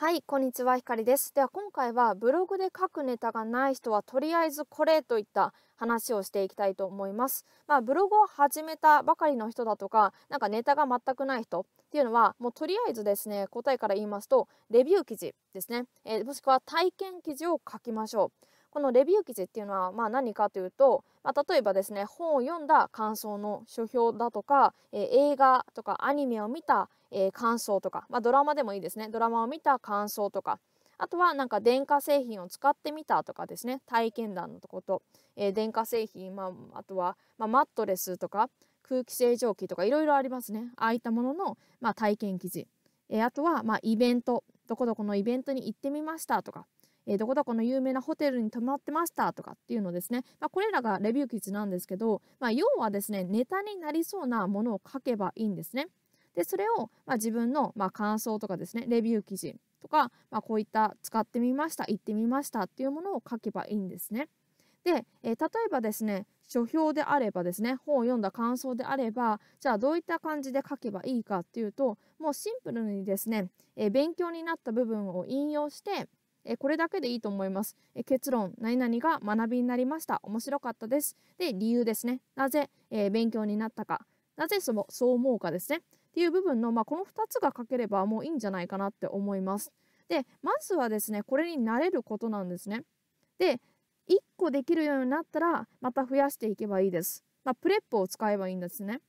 はい、こんにちは、ひかりです。では今回はブログで書くネタがない人はとりあえずこれといった話をしていきたいと思います。まあ、ブログを始めたばかりの人だとか、なんかネタが全くない人っていうのは、もうとりあえずですね、答えから言いますと、レビュー記事ですね、えー、もしくは体験記事を書きましょう。このレビュー記事っていうのはまあ何かというと、まあ、例えばですね本を読んだ感想の書評だとか、えー、映画とかアニメを見た、えー、感想とか、まあ、ドラマでもいいですねドラマを見た感想とかあとはなんか電化製品を使ってみたとかですね体験談のこと、えー、電化製品、まあ、あとは、まあ、マットレスとか空気清浄機とかいろいろありますねああいったものの、まあ、体験記事、えー、あとは、まあ、イベントどこどこのイベントに行ってみましたとかえー、どこだこの有名なホテルに泊まってましたとかっていうのですね、まあ、これらがレビュー記事なんですけど、まあ、要はですねネタになりそうなものを書けばいいんですね。でそれを、まあ、自分の、まあ、感想とかですねレビュー記事とか、まあ、こういった使ってみました行ってみましたっていうものを書けばいいんですね。で、えー、例えばですね書評であればですね本を読んだ感想であればじゃあどういった感じで書けばいいかっていうともうシンプルにですね、えー、勉強になった部分を引用してえこれだけでいいと思います、え結論何々が学びになりました面白かったですで理由ですねなぜ、え勉強になったかなぜそのそう思うかですねっていう部分の、まあ、この2つが書ければもういいんじゃないかなって思いますでまずはですねこれに慣れることなんですねで1個できるようになったらまた増やしていけばいいです、まあ、プレップを使えばいいんですね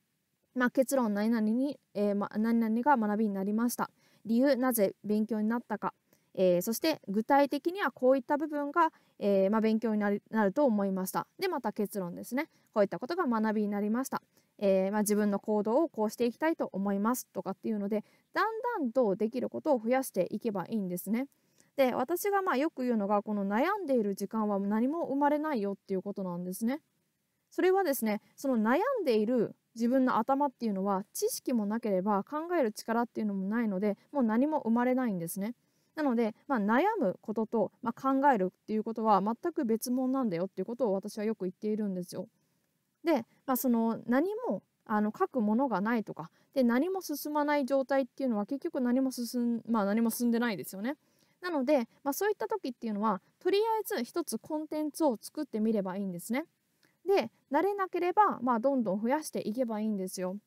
まあ、結論何々に、えー、ま、何々が学びになりました理由なぜ勉強になったかえー、そして具体的にはこういった部分が、えー、まあ、勉強になると思いましたでまた結論ですねこういったことが学びになりました、えー、まあ、自分の行動をこうしていきたいと思いますとかっていうのでだんだんとできることを増やしていけばいいんですね。で私がまあよく言うのがこの悩んでいる時間は何も生まれないよっていうことなんですね。それはですねその悩んでいる自分の頭っていうのは知識もなければ考える力っていうのもないのでもう何も生まれないんですね。なので、まあ、悩むことと、まあ、考えるっていうことは全く別物なんだよっていうことを私はよく言っているんですよ。で、まあ、その何もあの書くものがないとかで何も進まない状態っていうのは結局何も進ん,、まあ、何も進んでないですよね。なので、まあ、そういった時っていうのはとりあえず一つコンテンツを作ってみればいいんですね。で慣れなければ、まあ、どんどん増やしていけばいいんですよ。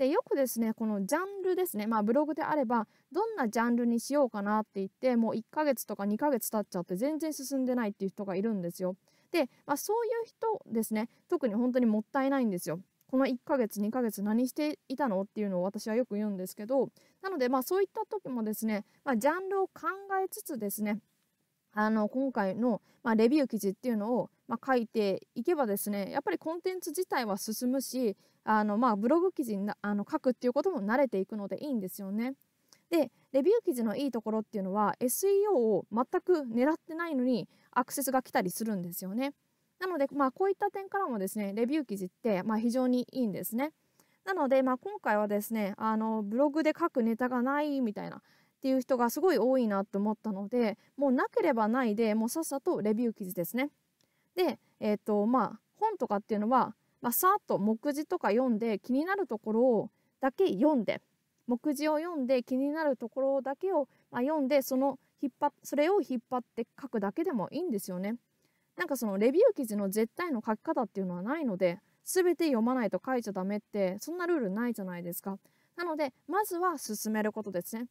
でよくですねこのジャンルですねまあブログであればどんなジャンルにしようかなって言ってもう1ヶ月とか2ヶ月経っちゃって全然進んでないっていう人がいるんですよ。で、まあ、そういう人ですね特に本当にもったいないんですよ。この1ヶ月2ヶ月何していたのっていうのを私はよく言うんですけどなのでまあそういった時もですね、まあ、ジャンルを考えつつですねあの今回の、まあ、レビュー記事っていうのを、まあ、書いていけばですねやっぱりコンテンツ自体は進むしあの、まあ、ブログ記事にあの書くっていうことも慣れていくのでいいんですよね。でレビュー記事のいいところっていうのは SEO を全く狙ってないのにアクセスが来たりするんですよね。なので、まあ、こういった点からもですねレビュー記事って、まあ、非常にいいんですね。なので、まあ、今回はですねあのブログで書くネタがないみたいなっていう人がすごい多いなと思ったのでもうなければないでもうさっさとレビュー記事ですね。で、えーとまあ、本とかっていうのは、まあ、さっと目次とか読んで気になるところをだけ読んで目次を読んで気になるところだけを、まあ、読んでその引っ張それを引っ張って書くだけでもいいんですよね。なんかそのレビュー記事の絶対の書き方っていうのはないので全て読まないと書いちゃダメってそんなルールないじゃないですか。なのでまずは進めることですね。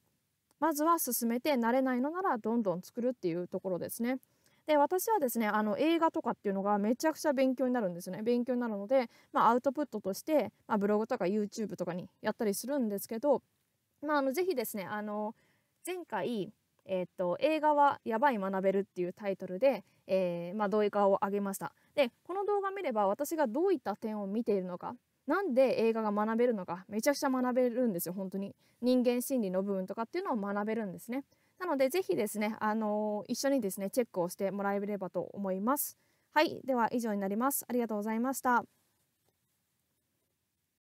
まずは進めて慣れないのならどんどん作るっていうところですね。で私はですねあの映画とかっていうのがめちゃくちゃ勉強になるんですね勉強になるので、まあ、アウトプットとして、まあ、ブログとか YouTube とかにやったりするんですけど、まあ、あのぜひですねあの前回、えーと、と映画はやばい学べるっていうタイトルで、えー、まあ、動画を上げましたでこの動画見れば私がどういった点を見ているのかなんで映画が学べるのかめちゃくちゃ学べるんですよ本当に人間心理の部分とかっていうのを学べるんですねなのでぜひですねあのー、一緒にですねチェックをしてもらえればと思いますはいでは以上になりますありがとうございました